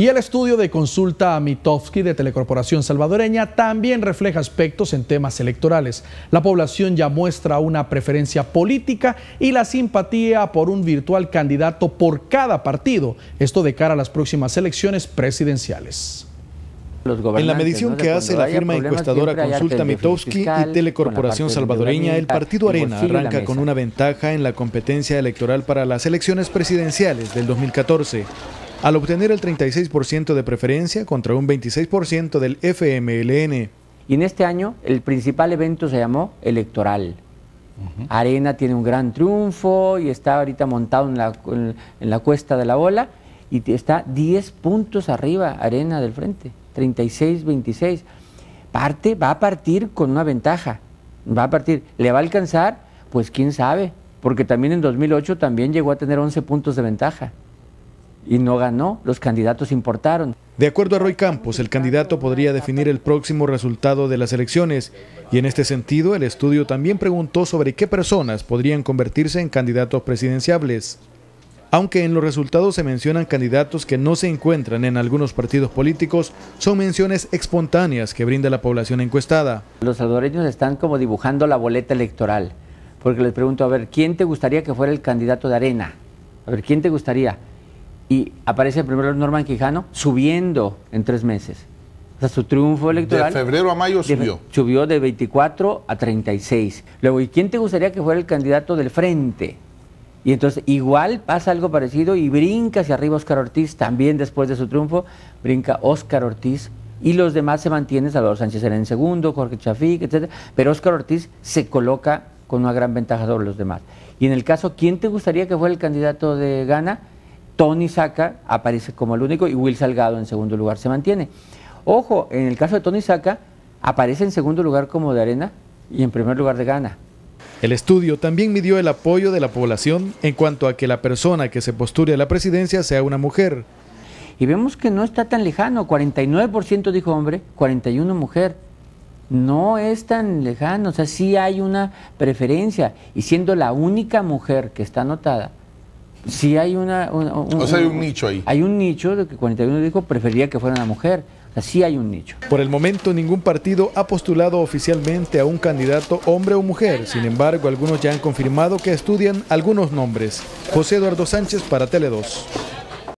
Y el estudio de consulta a de Telecorporación Salvadoreña también refleja aspectos en temas electorales. La población ya muestra una preferencia política y la simpatía por un virtual candidato por cada partido, esto de cara a las próximas elecciones presidenciales. en la medición que hace la firma encuestadora Consulta Mitowski y Telecorporación Salvadoreña, el Partido Arena arranca con una ventaja en la competencia electoral para las elecciones presidenciales del 2014 al obtener el 36% de preferencia contra un 26% del FMLN. Y en este año el principal evento se llamó electoral. Arena tiene un gran triunfo y está ahorita montado en la, en la cuesta de la ola y está 10 puntos arriba Arena del frente, 36-26. Parte, va a partir con una ventaja, va a partir. ¿Le va a alcanzar? Pues quién sabe, porque también en 2008 también llegó a tener 11 puntos de ventaja y no ganó, los candidatos importaron. De acuerdo a Roy Campos, el candidato podría definir el próximo resultado de las elecciones y en este sentido el estudio también preguntó sobre qué personas podrían convertirse en candidatos presidenciables. Aunque en los resultados se mencionan candidatos que no se encuentran en algunos partidos políticos, son menciones espontáneas que brinda la población encuestada. Los salvadoreños están como dibujando la boleta electoral, porque les pregunto, a ver, ¿quién te gustaría que fuera el candidato de arena? A ver, ¿quién te gustaría? y aparece el primer Norman Quijano subiendo en tres meses. O sea, su triunfo electoral. De febrero a mayo subió. De, subió de 24 a 36. Luego, ¿y quién te gustaría que fuera el candidato del frente? Y entonces, igual pasa algo parecido y brinca hacia arriba Óscar Ortiz, también después de su triunfo, brinca Óscar Ortiz. Y los demás se mantienen, Salvador Sánchez era en segundo, Jorge Chafik, etc. Pero Óscar Ortiz se coloca con una gran ventaja sobre los demás. Y en el caso, ¿quién te gustaría que fuera el candidato de Ghana? Tony Saca aparece como el único y Will Salgado en segundo lugar se mantiene. Ojo, en el caso de Tony Saca, aparece en segundo lugar como de arena y en primer lugar de gana. El estudio también midió el apoyo de la población en cuanto a que la persona que se postule a la presidencia sea una mujer. Y vemos que no está tan lejano, 49% dijo hombre, 41 mujer. No es tan lejano, o sea, sí hay una preferencia. Y siendo la única mujer que está anotada, Sí hay una... un, hay un nicho ahí. Hay un nicho de que 41 dijo prefería que fuera una mujer. Así hay un nicho. Por el momento ningún partido ha postulado oficialmente a un candidato hombre o mujer. Sin embargo, algunos ya han confirmado que estudian algunos nombres. José Eduardo Sánchez para Tele 2.